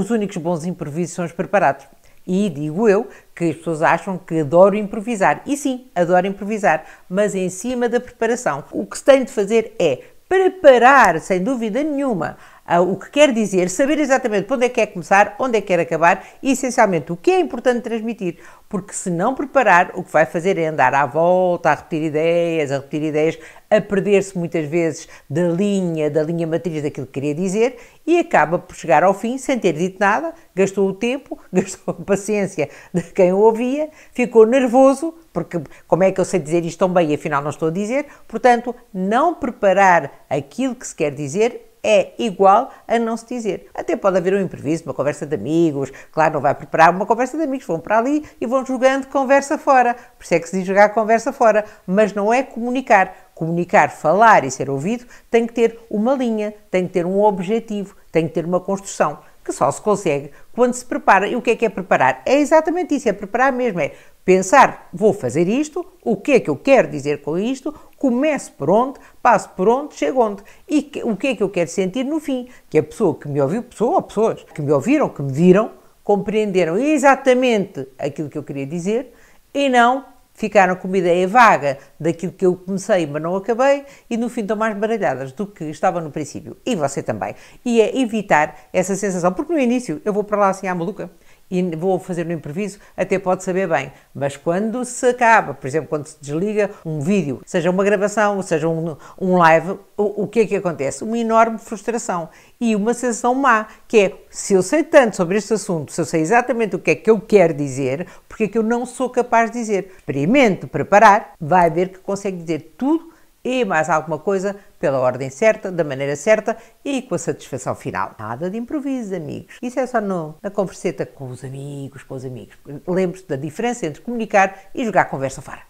os únicos bons improvisos são os preparados. E digo eu que as pessoas acham que adoro improvisar. E sim, adoro improvisar, mas em cima da preparação. O que se tem de fazer é preparar, sem dúvida nenhuma, ah, o que quer dizer saber exatamente onde é que quer começar, onde é que quer acabar e, essencialmente, o que é importante transmitir. Porque se não preparar, o que vai fazer é andar à volta, a repetir ideias, a repetir ideias, a perder-se muitas vezes da linha, da linha matriz daquilo que queria dizer e acaba por chegar ao fim sem ter dito nada, gastou o tempo, gastou a paciência de quem o ouvia, ficou nervoso, porque como é que eu sei dizer isto tão bem e afinal não estou a dizer? Portanto, não preparar aquilo que se quer dizer é igual a não se dizer. Até pode haver um imprevisto, uma conversa de amigos, claro, não vai preparar uma conversa de amigos, vão para ali e vão jogando conversa fora. Por isso é que se diz jogar conversa fora, mas não é comunicar. Comunicar, falar e ser ouvido tem que ter uma linha, tem que ter um objetivo, tem que ter uma construção que só se consegue quando se prepara. E o que é que é preparar? É exatamente isso, é preparar mesmo, é pensar, vou fazer isto, o que é que eu quero dizer com isto, começo por onde, passo por onde, chego onde. E que, o que é que eu quero sentir no fim? Que a pessoa que me ouviu, pessoa ou pessoas que me ouviram, que me viram, compreenderam exatamente aquilo que eu queria dizer e não ficaram com uma ideia vaga daquilo que eu comecei, mas não acabei, e no fim estão mais baralhadas do que estava no princípio. E você também. E é evitar essa sensação, porque no início eu vou para lá assim à maluca e vou fazer no imprevisto, até pode saber bem. Mas quando se acaba, por exemplo, quando se desliga um vídeo, seja uma gravação, seja um, um live, o, o que é que acontece? Uma enorme frustração e uma sensação má, que é se eu sei tanto sobre este assunto, se eu sei exatamente o que é que eu quero dizer, porque é que eu não sou capaz de dizer? Experimente preparar, vai ver que consegue dizer tudo e mais alguma coisa pela ordem certa, da maneira certa e com a satisfação final. Nada de improvisos, amigos. Isso é só no, na converseta com os amigos, com os amigos. Lembre-se da diferença entre comunicar e jogar conversa fora.